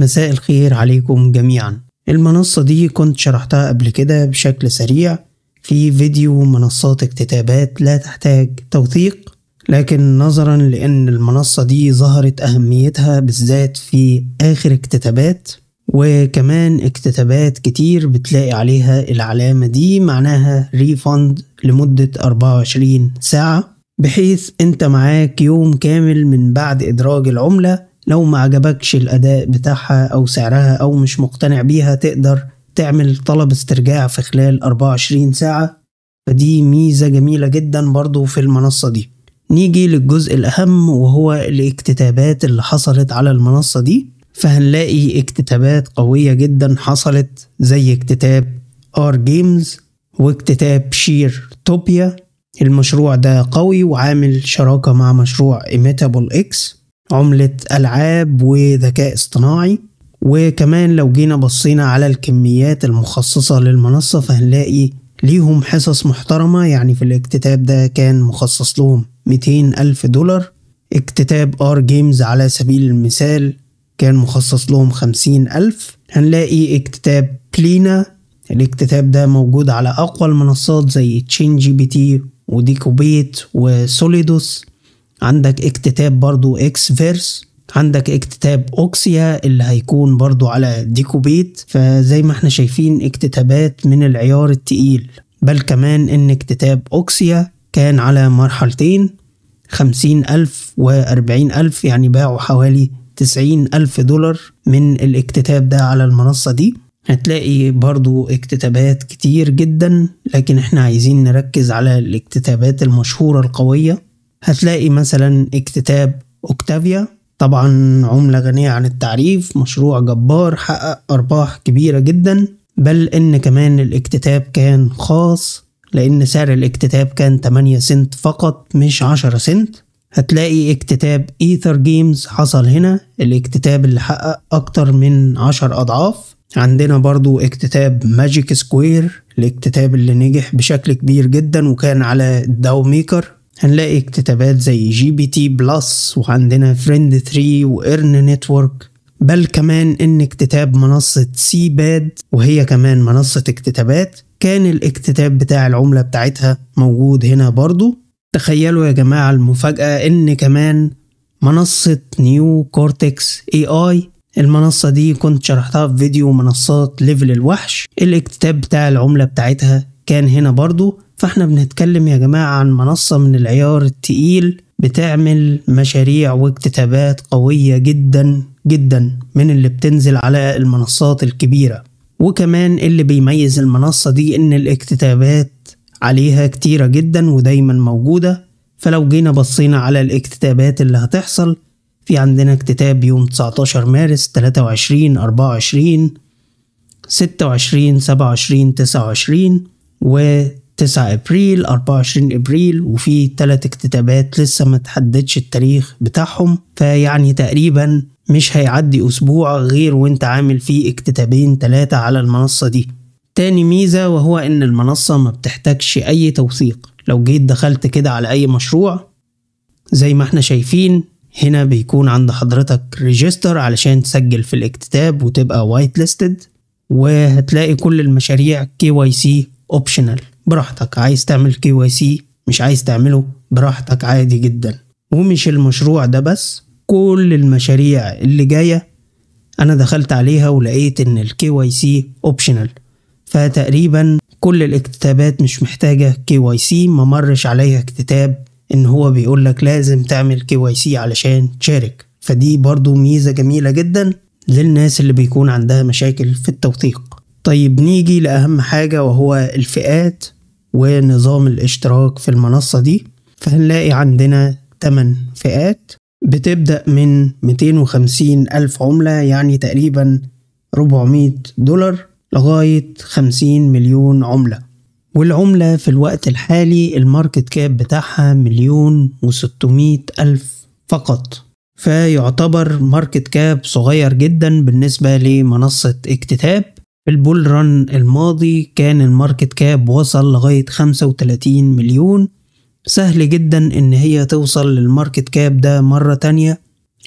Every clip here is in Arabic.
مساء الخير عليكم جميعا المنصة دي كنت شرحتها قبل كده بشكل سريع في فيديو منصات اكتتابات لا تحتاج توثيق لكن نظرا لأن المنصة دي ظهرت أهميتها بالذات في آخر اكتتابات وكمان اكتتابات كتير بتلاقي عليها العلامة دي معناها ريفند لمدة 24 ساعة بحيث انت معاك يوم كامل من بعد إدراج العملة لو ما عجبكش الأداء بتاعها أو سعرها أو مش مقتنع بيها تقدر تعمل طلب استرجاع في خلال 24 ساعة فدي ميزة جميلة جدا برضو في المنصة دي نيجي للجزء الأهم وهو الاكتتابات اللي حصلت على المنصة دي فهنلاقي اكتتابات قوية جدا حصلت زي اكتتاب ار جيمز واكتتاب شير توبيا المشروع ده قوي وعامل شراكة مع مشروع ايميتابل اكس عملة ألعاب وذكاء اصطناعي وكمان لو جينا بصينا على الكميات المخصصة للمنصة فهنلاقي ليهم حصص محترمة يعني في الاكتتاب ده كان مخصص لهم 200 ألف دولار اكتتاب ار جيمز على سبيل المثال كان مخصص لهم 50 ألف هنلاقي اكتتاب بلينا الاكتتاب ده موجود على أقوى المنصات زي تشين جي بي تي وديكوبيت وسوليدوس عندك اكتتاب برضو اكس فيرس عندك اكتتاب اوكسيا اللي هيكون برضو على ديكوبيت فزي ما احنا شايفين اكتتابات من العيار التقيل بل كمان ان اكتتاب اوكسيا كان على مرحلتين خمسين ألف وأربعين ألف يعني باعوا حوالي تسعين ألف دولار من الاكتتاب ده على المنصة دي هتلاقي برضو اكتتابات كتير جدا لكن احنا عايزين نركز على الاكتتابات المشهورة القوية هتلاقي مثلا اكتتاب اوكتافيا طبعا عملة غنية عن التعريف مشروع جبار حقق أرباح كبيرة جدا بل إن كمان الاكتتاب كان خاص لأن سعر الاكتتاب كان 8 سنت فقط مش 10 سنت هتلاقي اكتتاب ايثر جيمز حصل هنا الاكتتاب اللي حقق أكتر من 10 أضعاف عندنا برضو اكتتاب ماجيك سكوير الاكتتاب اللي نجح بشكل كبير جدا وكان على داو ميكر هنلاقي اكتتابات زي جي بي تي بلس وعندنا فريند 3 وإرن نتورك بل كمان ان اكتتاب منصة سي باد وهي كمان منصة اكتتابات كان الاكتتاب بتاع العملة بتاعتها موجود هنا برضو تخيلوا يا جماعة المفاجأة ان كمان منصة نيو كورتكس اي اي المنصة دي كنت شرحتها في فيديو منصات ليفل الوحش الاكتتاب بتاع العملة بتاعتها كان هنا برضو فاحنا بنتكلم يا جماعة عن منصة من العيار التقيل بتعمل مشاريع واكتتابات قوية جدا جدا من اللي بتنزل على المنصات الكبيرة وكمان اللي بيميز المنصة دي إن الاكتتابات عليها كتيرة جدا ودايما موجودة فلو جينا بصينا على الاكتتابات اللي هتحصل في عندنا اكتتاب يوم 19 مارس 23 24 26 27 29 و 9 ابريل 24 ابريل وفي ثلاث اكتتابات لسه ما تحددش التاريخ بتاعهم فيعني تقريبا مش هيعدي اسبوع غير وانت عامل فيه اكتتابين ثلاثة على المنصة دي تاني ميزة وهو ان المنصة ما بتحتاجش اي توثيق لو جيت دخلت كده على اي مشروع زي ما احنا شايفين هنا بيكون عند حضرتك ريجستر علشان تسجل في الاكتتاب وتبقى وايت ليستد وهتلاقي كل المشاريع كي واي سي اوبشنال براحتك عايز تعمل كي واي سي مش عايز تعمله براحتك عادي جدا ومش المشروع ده بس كل المشاريع اللي جايه انا دخلت عليها ولقيت ان الكي واي سي اوبشنال فتقريبا كل الاكتتابات مش محتاجه كي واي سي ما مرش عليها اكتتاب ان هو بيقول لك لازم تعمل كي واي سي علشان تشارك فدي برضو ميزه جميله جدا للناس اللي بيكون عندها مشاكل في التوثيق طيب نيجي لاهم حاجه وهو الفئات ونظام الاشتراك في المنصة دي فهنلاقي عندنا 8 فئات بتبدأ من 250 ألف عملة يعني تقريبا 400 دولار لغاية 50 مليون عملة والعملة في الوقت الحالي الماركت كاب بتاعها مليون و ألف فقط فيعتبر ماركت كاب صغير جدا بالنسبة لمنصة اكتتاب البول ران الماضي كان الماركت كاب وصل لغاية 35 مليون سهل جدا إن هي توصل للماركت كاب ده مرة تانية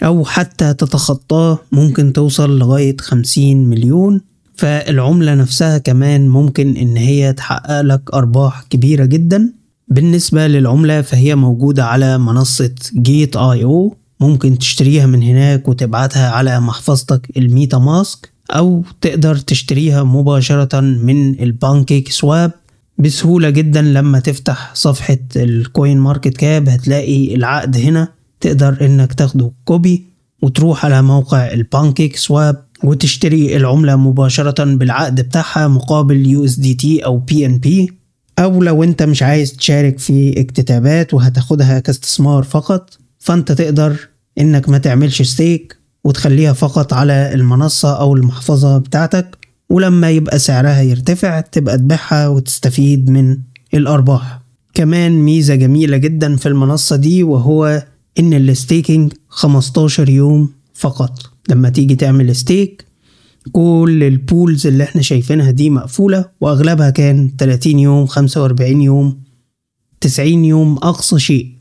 أو حتى تتخطاه ممكن توصل لغاية 50 مليون فالعملة نفسها كمان ممكن إن هي تحقق لك أرباح كبيرة جدا بالنسبة للعملة فهي موجودة على منصة جيت آي أو ممكن تشتريها من هناك وتبعتها على محفظتك الميتا ماسك أو تقدر تشتريها مباشرة من البانكيك سواب بسهولة جدا لما تفتح صفحة الكوين ماركت كاب هتلاقي العقد هنا تقدر انك تاخده كوبي وتروح على موقع البانكيك سواب وتشتري العملة مباشرة بالعقد بتاعها مقابل يو اس دي تي او بي ان بي او لو انت مش عايز تشارك في اكتتابات وهتاخدها كاستثمار فقط فانت تقدر انك ما تعملش ستيك وتخليها فقط على المنصة أو المحفظة بتاعتك ولما يبقى سعرها يرتفع تبقى تبيعها وتستفيد من الأرباح كمان ميزة جميلة جدا في المنصة دي وهو إن الستيكينج 15 يوم فقط لما تيجي تعمل ستيك كل البولز اللي احنا شايفينها دي مقفولة وأغلبها كان 30 يوم 45 يوم 90 يوم أقصى شيء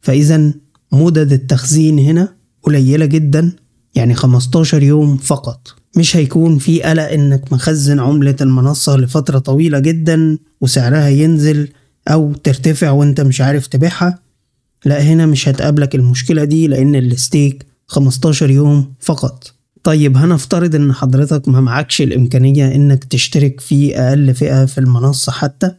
فإذا مدد التخزين هنا قليلة جدا يعني 15 يوم فقط مش هيكون في قلق انك مخزن عملة المنصة لفترة طويلة جدا وسعرها ينزل او ترتفع وانت مش عارف تبيعها لا هنا مش هتقابلك المشكلة دي لان الستيك 15 يوم فقط طيب هنفترض ان حضرتك ما معكش الامكانية انك تشترك في اقل فئة في المنصة حتى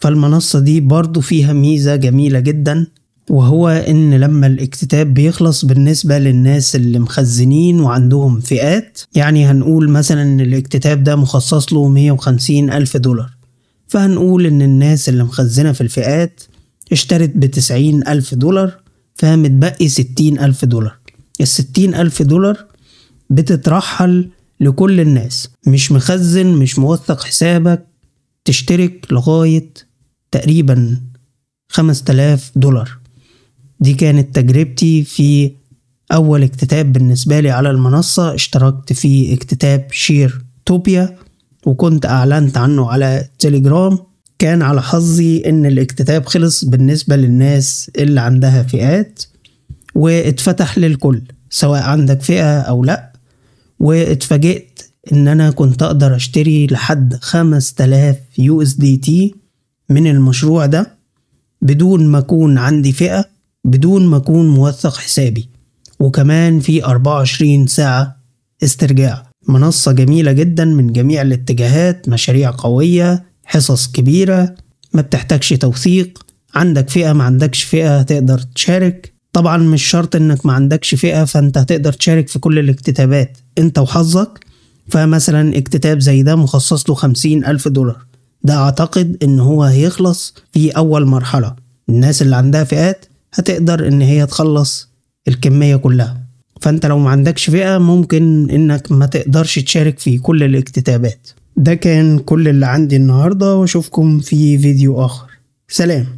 فالمنصة دي برضو فيها ميزة جميلة جدا وهو ان لما الاكتتاب بيخلص بالنسبه للناس اللي مخزنين وعندهم فئات يعني هنقول مثلا ان الاكتتاب ده مخصص له 150 الف دولار فهنقول ان الناس اللي مخزنه في الفئات اشترت بتسعين الف دولار فمتبقي ستين الف دولار الستين الف دولار بتترحل لكل الناس مش مخزن مش موثق حسابك تشترك لغاية تقريبا خمس تلاف دولار دي كانت تجربتي في أول اكتتاب بالنسبة لي على المنصة اشتركت في اكتتاب شير توبيا وكنت أعلنت عنه على تليجرام كان على حظي إن الاكتتاب خلص بالنسبة للناس اللي عندها فئات واتفتح للكل سواء عندك فئة أو لأ واتفاجئت إن أنا كنت أقدر أشتري لحد 5000 يو اس دي تي من المشروع ده بدون ما أكون عندي فئة بدون ما أكون موثق حسابي وكمان في 24 ساعة استرجاع منصة جميلة جدا من جميع الاتجاهات مشاريع قوية حصص كبيرة ما بتحتاجش توثيق عندك فئة ما عندكش فئة تقدر تشارك طبعا مش شرط انك ما عندكش فئة فانت هتقدر تشارك في كل الاكتتابات انت وحظك فمثلا اكتتاب زي ده مخصص له خمسين ألف دولار ده أعتقد إن هو هيخلص في أول مرحلة الناس اللي عندها فئات هتقدر ان هي تخلص الكمية كلها فانت لو ما عندكش فئة ممكن انك ما تقدرش تشارك في كل الاكتتابات ده كان كل اللي عندي النهاردة واشوفكم في فيديو اخر سلام